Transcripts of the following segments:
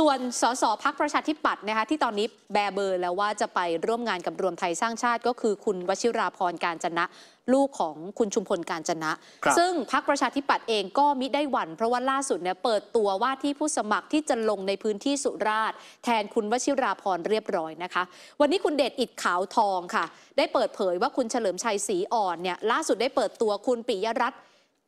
ส่วนสสพักประชาธิปัตย์นะคะที่ตอนนี้แบเบอร์แล้วว่าจะไปร่วมงานกับรวมไทยสร้างชาติก็คือ คุณวชิราพรการจนะ ลูกของคุณชุมพลการจนะ ซึ่งพักประชาธิปัตย์เองก็มิได้หวัน่นเพราะว่าล่าสุดเนี่ยเปิดตัวว่าที่ผู้สมัครที่จะลงในพื้นที่สุราษฎร์แทนคุณวชิราพรเรียบร้อยนะคะวันนี้คุณเดชอิดขาวทองค่ะ ได้เปิดเผยว่าคุณเฉลิมชัยศรีอ่อนเนี่ยล่าสุดได้เปิดตัวคุณปิยรัตน์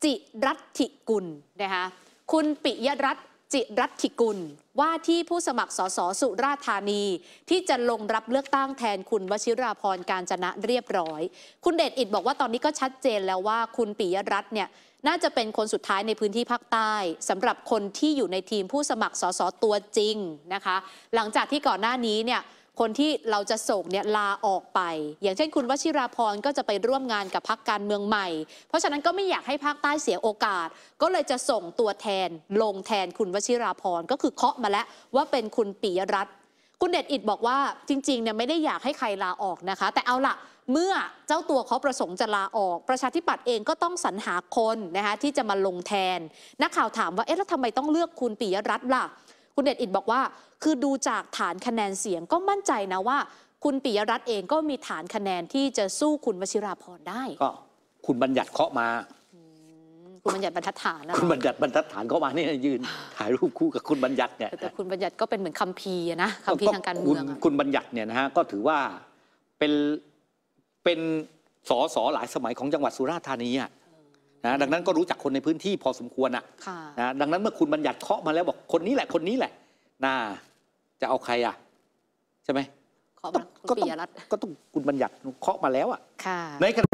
จิรัติกุลนะคะคุณปิยรัตน์จิรัติกุลว่าที่ผู้สมัครสสสุราษฎร์ธานี ที่จะลงรับเลือกตั้งแทนคุณวชิราพรการจนะเรียบร้อย คุณเดชอิดบอกว่าตอนนี้ก็ชัดเจนแล้วว่า คุณปิยรัตน์เนี่ยน่าจะเป็นคนสุดท้ายในพื้นที่ภาคใต้สำหรับคนที่อยู่ในทีมผู้สมัครสสตัวจริงนะคะ หลังจากที่ก่อนหน้านี้เนี่ยคนที่เราจะส่งเนี่ยลาออกไป อย่าง เช่นคุณวชิราพรก็จะไปร่วมงานกับพักการเมืองใหม่ เพราะฉะนั้นก็ไม่อยากให้ภาคใต้เสียโอกาส ก็เลยจะส่งตัวแทน ลงแทนคุณวชิราพรก็คือเคาะมาแล้วว่าเป็นคุณปิยรัตน์คุณเดชอิดบอกว่าจริงๆเนี่ยไม่ได้อยากให้ใครลาออกนะคะ แต่เอาละเมื่อเจ้าตัวเขาประสงค์จะลาออก ประชาธิปัตย์เองก็ต้องสรรหาคนนะคะที่จะมาลงแทนนักข่าวถามว่าเอ๊ะแล้วทำไมต้องเลือกคุณปิยรัตน์ล่ะคุณเดชอิดบอกว่าคือดูจากฐานคะแนนเสียงก็มั่นใจนะว่าคุณปิยรัตน์เองก็มีฐานคะแนนที่จะสู้คุณวชิราพรได้ ก็คุณบัญญัติเคาะมา คุณบัญญัติบรรทัดฐานนะคุณบัญญัติบรรทัดฐานเข้ามาเนี่ยยืนถ่ายรูปคู่กับคุณบัญญัติเนี่ยแต่คุณบัญญัติก็เป็นเหมือนคัมภีร์นะคัมภีร์ทางการเมืองคุณบัญญัติเนี่ยนะฮะก็ถือว่าเป็นเป็นสสหลายสมัยของจังหวัดสุราษฎร์ธานีอ่ะนะดังนั้นก็รู้จักคนในพื้นที่พอสมควรอะนะดังนั้นเมื่อคุณบัญญัติเคาะมาแล้ว บอกคนนี้แหละคนนี้แหละ น่า จะเอาใครอ่ะใช่ไหมก็ต้องก็ต้องคุณบัญญัติเคาะมาแล้วอ่ะในขณะ